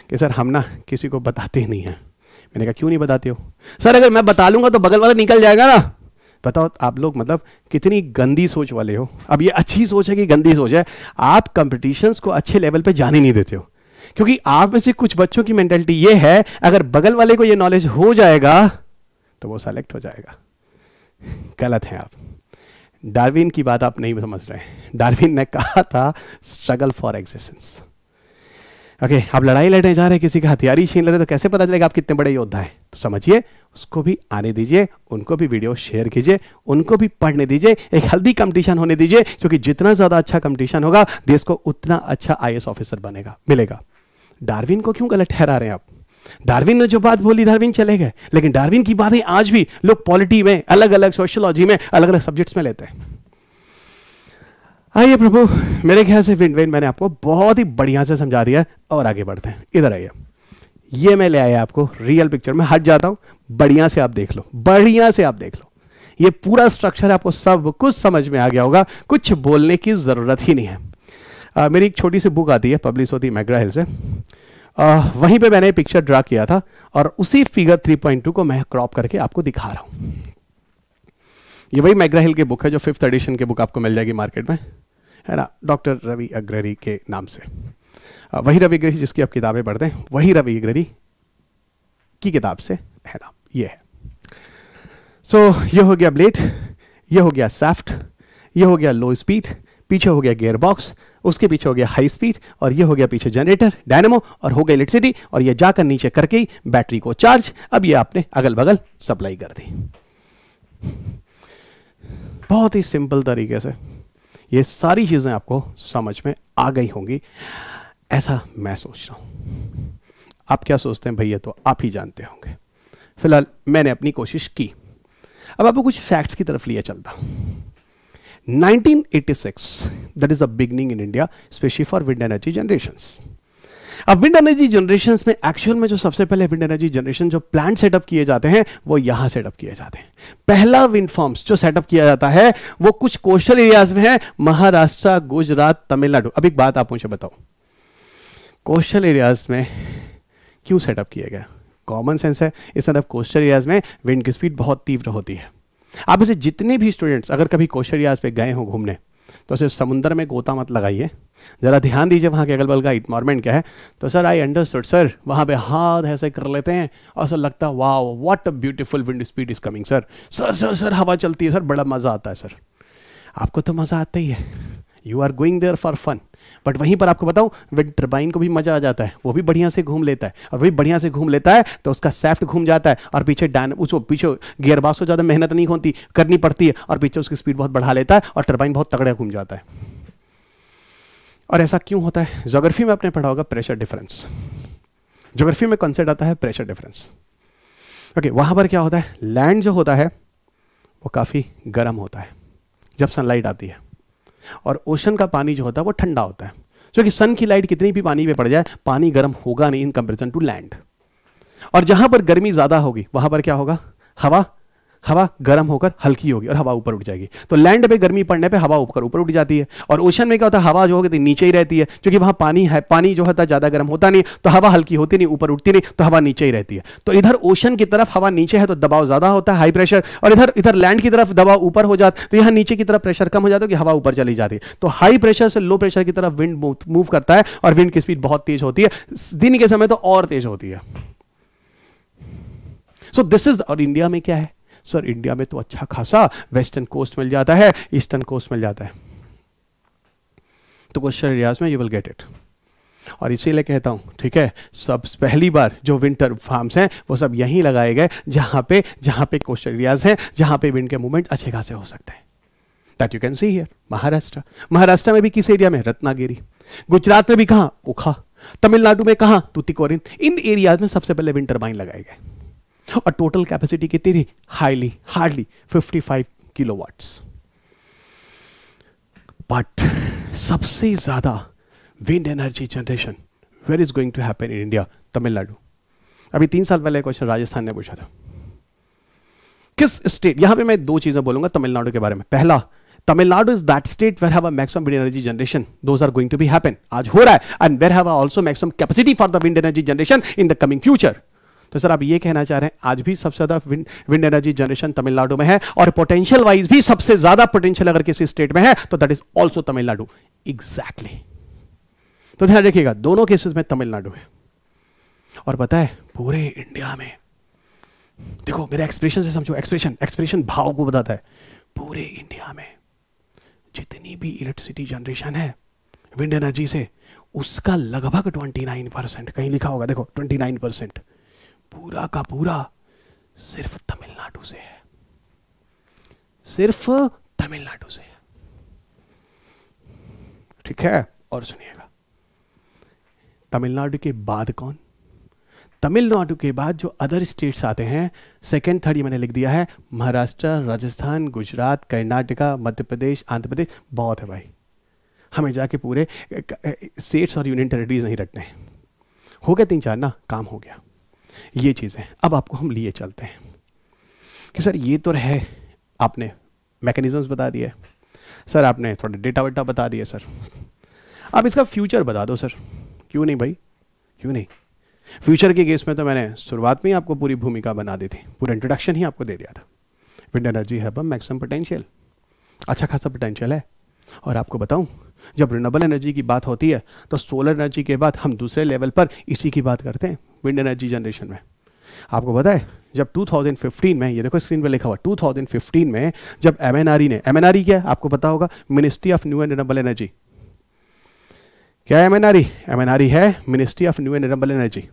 कि सर हम ना किसी को बताते नहीं हैं मैंने कहा क्यों नहीं बताते हो सर अगर मैं बता लूँगा तो बगल वाला निकल जाएगा ना बताओ आप लोग मतलब कितनी गंदी सोच वाले हो अब ये अच्छी सोच है कि गंदी सोच है आप कंपटीशन्स को अच्छे लेवल पे जाने नहीं देते हो क्योंकि आप में से कुछ बच्चों की मेंटेलिटी ये है अगर बगल वाले को ये नॉलेज हो जाएगा तो वो सेलेक्ट हो जाएगा गलत है आप डार्विन की बात आप नहीं समझ रहे हैं डार्विन ने कहा था स्ट्रगल फॉर एग्जिस्टेंस ओके आप लड़ाई लड़ने जा रहे हैं किसी का हथियारी छीन ले रहे तो कैसे पता चलेगा आप कितने बड़े योद्धा हैं तो समझिए उसको भी आने दीजिए उनको भी वीडियो शेयर कीजिए उनको भी पढ़ने दीजिए एक हेल्दी कंपटीशन होने दीजिए क्योंकि जितना ज़्यादा अच्छा कंपटीशन होगा देश को उतना अच्छा आई ऑफिसर बनेगा मिलेगा डार्विन को क्यों गलत ठहरा रहे हैं आप डार्विन ने जो बात बोली डार्विन चले गए लेकिन डार्विन की बातें आज भी लोग पॉलिटी में अलग अलग सोशोलॉजी में अलग अलग सब्जेक्ट्स में लेते हैं आइए प्रभु मेरे ख्याल से विन विन मैंने आपको बहुत ही बढ़िया से समझा दिया है और आगे बढ़ते हैं इधर आइए ये मैं ले आया आपको रियल पिक्चर में हट जाता हूं बढ़िया से आप देख लो बढ़िया से आप देख लो ये पूरा स्ट्रक्चर आपको सब कुछ समझ में आ गया होगा कुछ बोलने की ज़रूरत ही नहीं है आ, मेरी एक छोटी सी बुक आती है पब्लिश होती है मैग्रा हिल से आ, वहीं पे मैंने पिक्चर ड्रा किया था और उसी फिगर 3.2 को मैं क्रॉप करके आपको दिखा रहा हूँ ये वही मैग्रा हिल की बुक है जो फिफ्थ एडिशन की बुक आपको मिल जाएगी मार्केट में है ना डॉक्टर रवि अग्ररी के नाम से वही रवि अग्रहरी जिसकी आप किताबें पढ़ते हैं वही रवि अग्ररी की किताब से है ना ये है सो so, ये हो गया ब्लेड ये हो गया सैफ्ट ये हो गया लो स्पीड पीछे हो गया गेयर बॉक्स उसके पीछे हो गया हाई स्पीड और ये हो गया पीछे जनरेटर डायनेमो और हो गया इलेक्ट्रिसिटी और ये जाकर नीचे करके ही बैटरी को चार्ज अब ये आपने अगल बगल सप्लाई कर दी बहुत ही सिंपल तरीके से ये सारी चीज़ें आपको समझ में आ गई होंगी ऐसा मैं सोच रहा हूँ आप क्या सोचते हैं भैया तो आप ही जानते होंगे फिलहाल मैंने अपनी कोशिश की अब आपको कुछ फैक्ट्स की तरफ लिया चलता 1986 that is the beginning in India specially for wind energy generation अब विंड एनर्जी जनरेशन में एक्चुअल में जो सबसे पहले विंड एनर्जी जनरेशन जो प्लांट सेटअप किए जाते हैं वो यहां सेटअप किए जाते हैं पहला विंड फार्म जो सेटअप किया जाता है वो कुछ कोस्टल एरियाज में है महाराष्ट्र गुजरात तमिलनाडु अब एक बात आप मुझे बताओ कोस्टल एरियाज में क्यों सेटअप किया गया कॉमन सेंस है इस तरफ कोस्टल एरियाज में विंड की स्पीड बहुत तीव्र होती है आप इसे जितने भी स्टूडेंट्स अगर कभी कोस्टल एरियाज पे गए हो घूमने तो सिर्फ समुंदर में गोता मत लगाइए ज़रा ध्यान दीजिए वहाँ के अगल बगल का इन्वायरमेंट क्या है तो सर आई अंडरस्टूड सर वहाँ पे हाथ ऐसे कर लेते हैं और सर लगता है वाह what a beautiful wind speed is coming sir sir sir sir हवा चलती है सर बड़ा मज़ा आता है सर आपको तो मज़ा आता ही है you are going there for fun but वहीं पर आपको बताऊं विंड टर्बाइन को भी मजा आ जाता है वो भी बढ़िया से घूम लेता है और वही बढ़िया से घूम लेता है तो उसका सेफ्ट घूम जाता है और पीछे डायन उसको पीछे गियरबाक्स को ज़्यादा मेहनत नहीं होती करनी पड़ती है और पीछे उसकी स्पीड बहुत बढ़ा लेता है और टर्बाइन बहुत तगड़ा घूम जाता है और ऐसा क्यों होता है जोग्राफी में आपने पढ़ा होगा प्रेशर डिफरेंस जोग्राफी में कॉन्सेप्ट आता है प्रेशर डिफरेंस ओके वहाँ पर क्या होता है लैंड जो होता है वो काफ़ी गर्म होता है जब सनलाइट आती है और ओशन का पानी जो होता है वो ठंडा होता है क्योंकि सन की लाइट कितनी भी पानी पे पड़ जाए पानी गर्म होगा नहीं इन कंपेरिजन टू लैंड और जहां पर गर्मी ज्यादा होगी वहां पर क्या होगा हवा हवा गर्म होकर हल्की होगी और हवा ऊपर उठ जाएगी तो लैंड पे गर्मी पड़ने पे हवा ऊपर ऊपर उठ जाती है और ओशन में क्या होता है हवा जो होगी तो नीचे ही रहती है क्योंकि वहां पानी है पानी जो होता है ज्यादा गर्म होता नहीं तो हवा हल्की होती नहीं ऊपर उठती नहीं तो हवा नीचे ही रहती है तो इधर ओशन की तरफ हवा नीचे है तो दबाव ज्यादा होता है हाई प्रेशर और इधर इधर लैंड की तरफ दबाव ऊपर हो जाता तो यहाँ नीचे की तरफ प्रेशर कम हो जाता है कि हवा ऊपर चली जाती है तो हाई प्रेशर से लो प्रेशर की तरफ विंड मूव करता है और विंड की स्पीड बहुत तेज होती है दिन के समय तो और तेज होती है सो दिस इज और इंडिया में क्या है सर इंडिया में तो अच्छा खासा वेस्टर्न कोस्ट मिल जाता है ईस्टर्न कोस्ट मिल जाता है तो क्वेश्चन एरियाज में यू विल गेट इट और इसीलिए कहता हूं ठीक है सब पहली बार जो विंटर फार्म्स हैं वो सब यहीं लगाए गए जहां पे जहां पे कोस्ट एरियाज हैं जहां पे विंड के मूवमेंट अच्छे खासे हो सकते हैं that you can see here Maharashtra Maharashtra में भी किस एरिया में रत्नागिरी गुजरात में भी कहा ओखा तमिलनाडु में कहा तुतिकोरिन इन एरियाज में सबसे पहले विंटर बाइन लगाए गए और टोटल कैपेसिटी कितनी थी हाईली हार्डली 55 किलोवाट्स बट सबसे ज्यादा wind energy generation where is going to happen in India Tamil Nadu अभी तीन साल पहले क्वेश्चन राजस्थान ने पूछा था किस स्टेट यहां पे मैं दो चीजें बोलूंगा तमिलनाडु के बारे में पहला Tamil Nadu is that state where have maximum wind energy generation those are going to be happen आज हो रहा है and where have also maximum capacity for the wind energy generation in the coming future तो सर आप ये कहना चाह रहे हैं आज भी सबसे ज्यादा विंड, एनर्जी जनरेशन तमिलनाडु में है और पोटेंशियल वाइज भी सबसे ज्यादा पोटेंशियल अगर किसी स्टेट में है तो that is also Tamil Nadu exactly तो ध्यान रखिएगा दोनों केसेस में तमिलनाडु है और पता है पूरे इंडिया में देखो मेरा एक्सप्रेशन से समझो एक्सप्रेशन एक्सप्रेशन भाव को बताता है पूरे इंडिया में जितनी भी इलेक्ट्रिसिटी जनरेशन है विंड एनर्जी से उसका लगभग 29 परसेंट कहीं लिखा होगा देखो 29 परसेंट पूरा का पूरा सिर्फ तमिलनाडु से है सिर्फ तमिलनाडु से है ठीक है और सुनिएगा तमिलनाडु के बाद कौन तमिलनाडु के बाद जो अदर स्टेट्स आते हैं सेकेंड थर्ड ये मैंने लिख दिया है महाराष्ट्र राजस्थान गुजरात कर्नाटका मध्य प्रदेश आंध्र प्रदेश बहुत है भाई हमें जाके पूरे स्टेट्स और यूनियन टेरिटरीज नहीं रटने हो गया तीन चार ना काम हो गया ये चीज़ें अब आपको हम लिए चलते हैं कि सर ये तो रहे आपने मैकेनिज़म्स बता दिए सर आपने थोड़ा डेटा वेटा बता दिया सर आप इसका फ्यूचर बता दो सर क्यों नहीं भाई क्यों नहीं फ्यूचर के केस में तो मैंने शुरुआत में ही आपको पूरी भूमिका बना दी थी पूरा इंट्रोडक्शन ही आपको दे दिया था विंड एनर्जी है मैक्सिमम पोटेंशियल अच्छा खासा पोटेंशियल है और आपको बताऊं जब रिनेबल एनर्जी की बात होती है तो सोलर एनर्जी के बाद हम दूसरे लेवल पर इसी की बात करते हैं विंड एनर्जी जनरेशन में आपको पता है जब 2015 में ये देखो स्क्रीन पे लिखा हुआ 2015 में जब एम e ने एम e क्या है आपको पता होगा ministry of new and renewable energy क्या है एम एन e? है ministry of new and renewable energy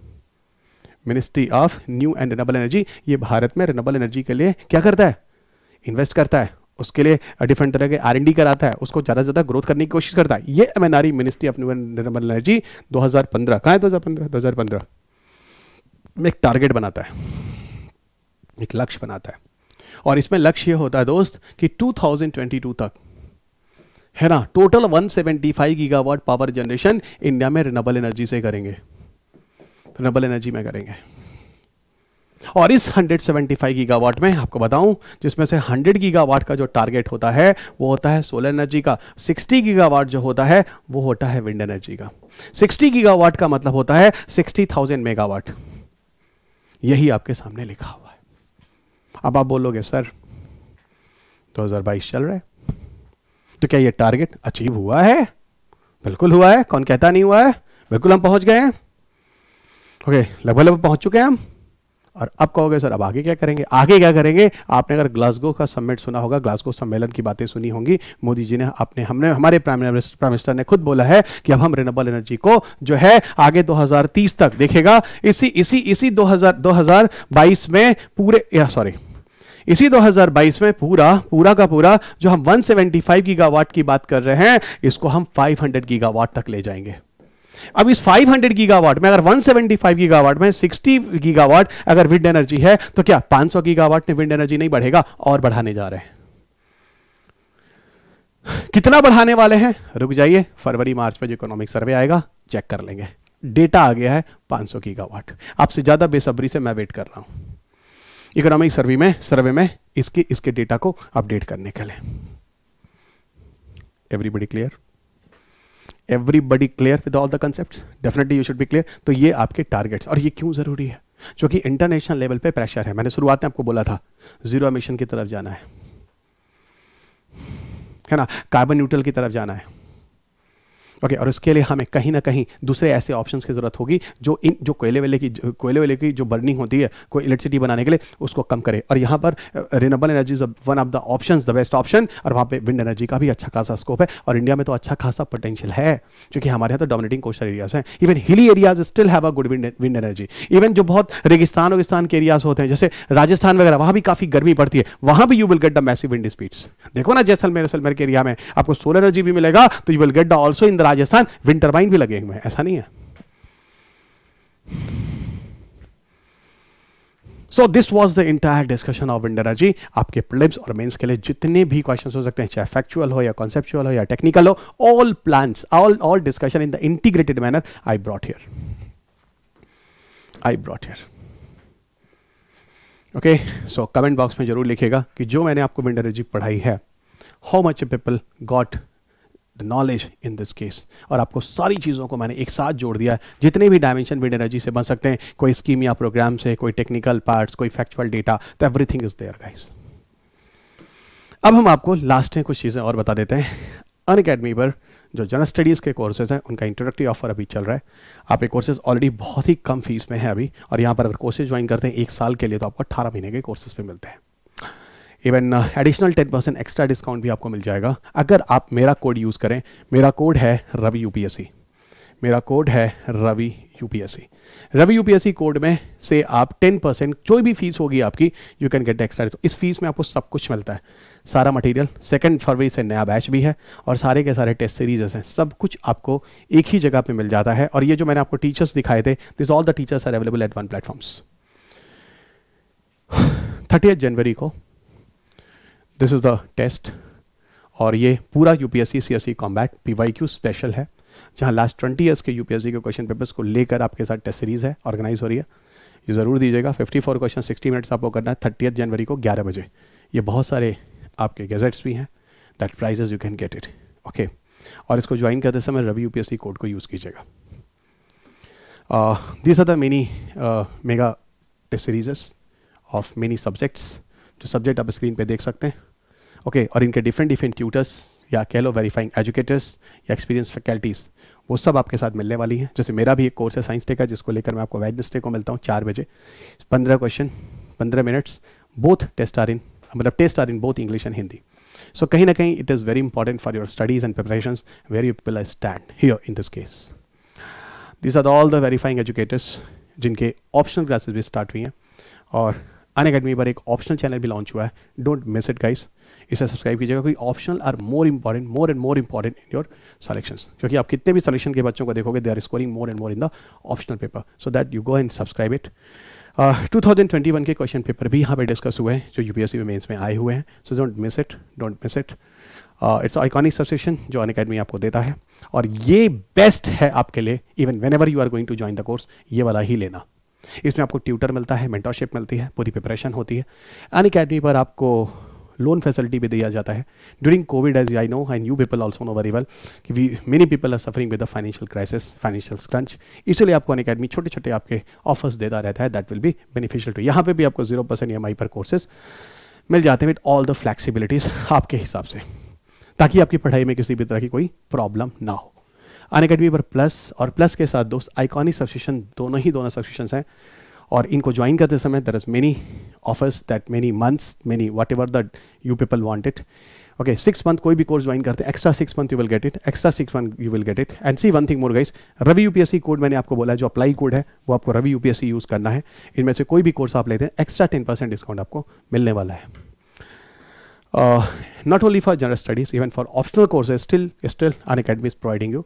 ministry of new and renewable energy ये भारत में रिनबल एनर्जी के लिए क्या करता है इन्वेस्ट करता है उसके लिए डिफरेंट तरह के आर कराता है उसको ज़्यादा से ज़्यादा ग्रोथ करने की कोशिश करता है ये M ministry of new and renewable energy दो हजार पंद्रह कहा है दो दो हजार पंद्रह हजार पंद्रह एक टारगेट बनाता है एक लक्ष्य बनाता है और इसमें लक्ष्य यह होता है दोस्त कि 2022 तक है ना total 175 gigawatt power generation India में रिनेबल एनर्जी से करेंगे रिनेबल एनर्जी में करेंगे और इस 175 गीगावाट में आपको बताऊं जिसमें से 100 गीगावाट का जो टारगेट होता है वो होता है सोलर एनर्जी का 60 गीगावाट जो होता है वो होता है विंड एनर्जी का 60 गीगावाट का मतलब होता है 60,000 मेगावाट यही आपके सामने लिखा हुआ है अब आप बोलोगे सर 2022 चल रहा है तो क्या ये टारगेट अचीव हुआ है बिल्कुल हुआ है कौन कहता नहीं हुआ है बिल्कुल हम पहुंच गए हैं ओके लगभग लगभग पहुंच चुके हैं हम और अब कहोगे सर अब आगे क्या करेंगे आगे क्या करेंगे आपने अगर ग्लासगो का सम्मेट सुना होगा ग्लासगो सम्मेलन की बातें सुनी होंगी मोदी जी ने अपने हमने हमारे प्राइम मिनिस्टर ने खुद बोला है कि अब हम रिनेबल एनर्जी को जो है आगे 2030 तक देखेगा इसी इसी इसी 2000 2022 में पूरे सॉरी इसी 2022 में पूरा पूरा का पूरा जो हम 175 गीगावाट की बात कर रहे हैं इसको हम 500 गीगावाट तक ले जाएंगे अब इस 500 गीगावाट में अगर 175 गीगावाट में सिक्सटी गीगावाट अगर विंड एनर्जी है तो क्या 500 गीगावाट में विंड एनर्जी नहीं बढ़ेगा और बढ़ाने जा रहे हैं कितना बढ़ाने वाले हैं रुक जाइए फरवरी मार्च में जो इकोनॉमिक सर्वे आएगा चेक कर लेंगे डेटा आ गया है 500 गीगावाट आपसे ज्यादा बेसब्री से मैं वेट कर रहा हूं इकोनॉमिक सर्वे में सर्वे में इसके इसके डेटा को अपडेट करने के लिए everybody clear everybody clear with all the concept definitely you should भी क्लियर तो ये आपके टारगेट्स और ये क्यों ज़रूरी है क्योंकि इंटरनेशनल लेवल पे प्रेशर है मैंने शुरुआत में आपको बोला था जीरो एमिशन की तरफ जाना है है ना कार्बन न्यूट्रल की तरफ जाना है ओके और इसके लिए हमें कहीं ना कहीं दूसरे ऐसे ऑप्शन की ज़रूरत होगी जो इन जो कोयले वेले की कोयले वेले की जो बर्निंग होती है कोई इलेक्ट्रिसिटी बनाने के लिए उसको कम करे और यहाँ पर renewable energy one of the option the best option और वहाँ पर विंड एनर्जी का भी अच्छा खासा स्कोप है और इंडिया में तो अच्छा खासा पोटेंशियल है क्योंकि हमारे यहाँ तो डोमिनेटिंग कोस्टल एरियाज हैं even hilly areas still have a good wind energy even जो बहुत रेगिस्तान वगिस्तान के एरियाज होते हैं जैसे राजस्थान वगैरह वहाँ भी काफ़ी गर्मी पड़ती है वहाँ भी you will get the massive wind speeds देखो ना जैसलमेर जैसलमेर के एरिया में आपको सोलर एनर्जी भी मिलेगा तो you will get the also in the Rajasthan wind turbine भी लगे हुए हैं ऐसा नहीं है so this was the entire discussion of wind energy आपके प्लिप्स और मेंस के लिए जितने भी क्वेश्चन हो सकते हैं चाहे फैक्चुअल हो या कॉन्सेप्चुअल हो या टेक्निकल हो all plan all all discussion in the integrated manner I brought here I brought here okay so comment box में जरूर लिखेगा कि जो मैंने आपको विंड एनर्जी पढ़ाई है how much people got the knowledge in this case और आपको सारी चीज़ों को मैंने एक साथ जोड़ दिया जितने भी डायमेंशन विड एनर्जी से बन सकते हैं कोई स्कीम या प्रोग्राम से कोई टेक्निकल पार्ट्स कोई फैक्चुअल डेटा तो एवरीथिंग इज देयर गाइस अब हम आपको लास्ट में कुछ चीज़ें और बता देते हैं अन अकेडमी पर जो जनरल स्टडीज़ के कोर्सेज हैं उनका इंट्रोडक्टरी ऑफर अभी चल रहा है आपके कोर्सेज ऑलरेडी बहुत ही कम फीस में है अभी और यहाँ पर अगर कोर्सेज ज्वाइन करते हैं एक साल के लिए तो आपको अट्ठारह महीने के कोर्सेज पर मिलते हैं even additional ten percent extra discount भी आपको मिल जाएगा अगर आप मेरा कोड यूज़ करें मेरा कोड है रवि यू मेरा कोड है Ravi U Ravi U code में से आप टेन परसेंट जो भी फीस होगी आपकी यू कैन गेट एक्स्ट्रा इस फीस में आपको सब कुछ मिलता है सारा मटेरियल सेकेंड फरवरी से नया बैच भी है और सारे के सारे टेस्ट सीरीजेस हैं सब कुछ आपको एक ही जगह पे मिल जाता है और ये जो मैंने आपको टीचर्स दिखाए थे this all the teachers are available at one platforms thirty January को दिस इज़ द टेस्ट और ये पूरा U P S C C S C combat P Y Q special है जहाँ लास्ट ट्वेंटी ईयर्स के यू पी एस सी के क्वेश्चन पेपर्स को लेकर आपके साथ टेस्ट सीरीज़ है ऑर्गेनाइज हो रही है ये ज़रूर दीजिएगा fifty four question sixty minutes आपको करना है थर्टी जनवरी को ग्यारह बजे ये बहुत सारे आपके गैजेट्स भी हैं that prizes you can get it okay और इसको ज्वाइन करते समय रवि सी कोड को यूज़ कीजिएगा this are the many mega test series of many subjects जो तो सब्जेक्ट आप स्क्रीन पे देख सकते हैं ओके okay, और इनके डिफरेंट डिफरेंट ट्यूटर्स या कह लो वेरीफाइंग एजुकेटर्स या एक्सपीरियंस फैकल्टीज़ वो सब आपके साथ मिलने वाली हैं जैसे मेरा भी एक कोर्स है साइंस डे का जिसको लेकर मैं आपको वेडनेसडे को मिलता हूँ चार बजे पंद्रह क्वेश्चन पंद्रह minutes both test are in मतलब test are in both English and Hindi so कहीं ना कहीं it is very important for your studies and preparation very you I stand here in this case this are all the verifying educators जिनके ऑप्शनल क्लासेज भी स्टार्ट हुई हैं और अन अकेडमी पर एक ऑप्शनल चैनल भी लॉन्च हुआ है डोंट मिस इट गाइस इसे सब्सक्राइब कीजिएगा क्योंकि optional are more important more and more important in your selection क्योंकि आप कितने भी सलेक्शन के बच्चों को देखोगे they are scoring more and more in the optional paper so that you go and subscribe it two thousand twenty one के क्वेश्चन पेपर भी यहाँ पे डिस्कस हुए हैं जो U P S C mains में आए हुए हैं so don't miss it don't miss it it's iconic subscription जो अन अकेडमी आपको देता है और ये बेस्ट है आपके लिए even whenever you are going to join the course ये वाला ही लेना इसमें आपको ट्यूटर मिलता है मेंटरशिप मिलती है पूरी प्रिपरेशन होती है अन अकेडमी पर आपको लोन फैसिलिटी भी दिया जाता है during covid as I know and you people also know very well कि we many people are suffering with the financial crisis financial crunch इसलिए आपको अन अकेडमी छोटे छोटे आपके ऑफर्स देता रहता है that will be beneficial to यहाँ पे भी आपको जीरो परसेंट ई पर कोर्सेज मिल जाते हैं विद ऑल द फ्लैक्सीबिलिटीज़ आपके हिसाब से ताकि आपकी पढ़ाई में किसी भी तरह की कोई प्रॉब्लम ना हो अन अकेडमी पर प्लस और प्लस के साथ दोस्त आइकॉनिक सब्सक्रिप्शन दोनों ही दोनों सब्सक्रिप्शन हैं और इनको ज्वाइन करते समय there is many offers that many months many whatever the you people want it okay six month koi bhi course join karte extra six month you will get it extra six month you will get it and see one thing more guys Ravi UPSC code मैंने आपको बोला जो अप्लाई कोड है वो आपको रवि यूपीएससी यूज करना है इनमें से कोई भी कोर्स आप लेते हैं एक्स्ट्रा टेन परसेंट डिस्काउंट आपको मिलने वाला है not only for general studies even for optional courses still still Unacademy is providing you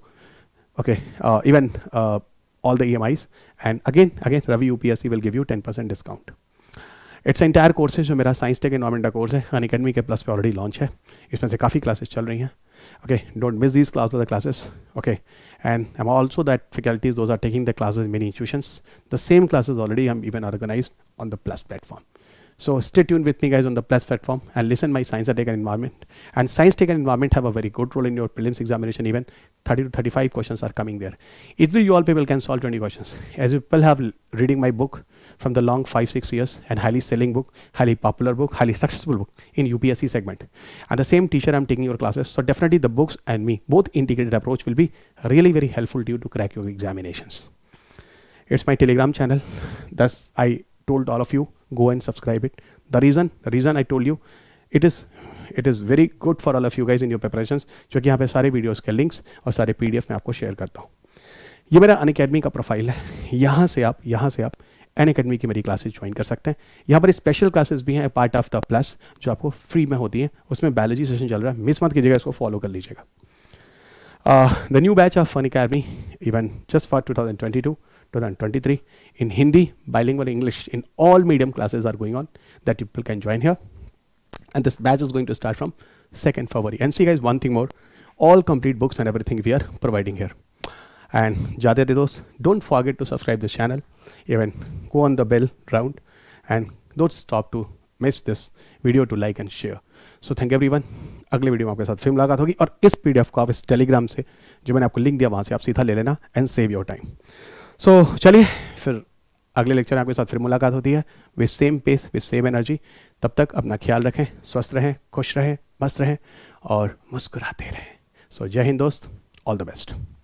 okay uh, even uh, all the emis and again again ravi upsc will give you 10% discount it's entire course है जो मेरा साइंस टेक एनवायरमेंट का कोर्स है अन अकेडमी के प्लस पे ऑलरेडी लॉन्च है इसमें से काफ़ी क्लासेस चल रही हैं okay don't miss these class the classes okay and I am also that faculties those are taking the classes many institutions the same classes already हम even organise on the plus platform So stay tuned with me guys on the Plus platform and listen my Science Tech Environment. And Science Tech Environment have a very good role in your prelims examination even. 30 to 35 questions are coming there. Easily you all people can solve 20 questions. As you people have reading my book from the long five, six years and highly selling book, highly popular book, highly successful book in UPSC segment. And the same teacher I'm taking your classes. So definitely the books and me, both integrated approach will be really very helpful to you to crack your examinations. It's my telegram channel. Thus I told all of you, go and subscribe it. The reason, the reason I told you, it is it is very good for all of you guys in your preparation क्योंकि यहाँ पे सारे वीडियोज़ के लिंक्स और सारे पी मैं आपको शेयर करता हूँ ये मेरा अन का प्रोफाइल है यहाँ से आप यहाँ से आप एन अकेडमी की मेरी क्लासेस ज्वाइन कर सकते हैं यहाँ पर स्पेशल क्लासेस भी हैं पार्ट ऑफ द प्लस जो आपको फ्री में होती हैं उसमें बायोलॉजी सेशन चल रहा है मिस मत कीजिएगा इसको फॉलो कर लीजिएगा the new batch of fun academy even just for two thousand twenty two 2023 in Hindi bilingual English in all medium classes are going on that people can join here And this batch is going to start from 2nd February. And see guys, one thing more, all complete books and everything we are providing here. And Jade Dedos, don't forget to subscribe this channel. Even go on the bell round and don't stop to miss this video to like and share so thank everyone. अगले वीडियो में आपके साथ फिल्म मुलाकात होगी और इस पीडीएफ को आप इस टेलीग्राम से जो मैंने आपको लिंक दिया वहां से आप सीधा ले लेना and save your time so चलिए फिर अगले लेक्चर में आपके साथ फिर मुलाकात होती है with same pace with same energy तब तक अपना ख्याल रखें स्वस्थ रहें खुश रहें मस्त रहें और मुस्कुराते रहें सो so, जय हिंद दोस्त ऑल द बेस्ट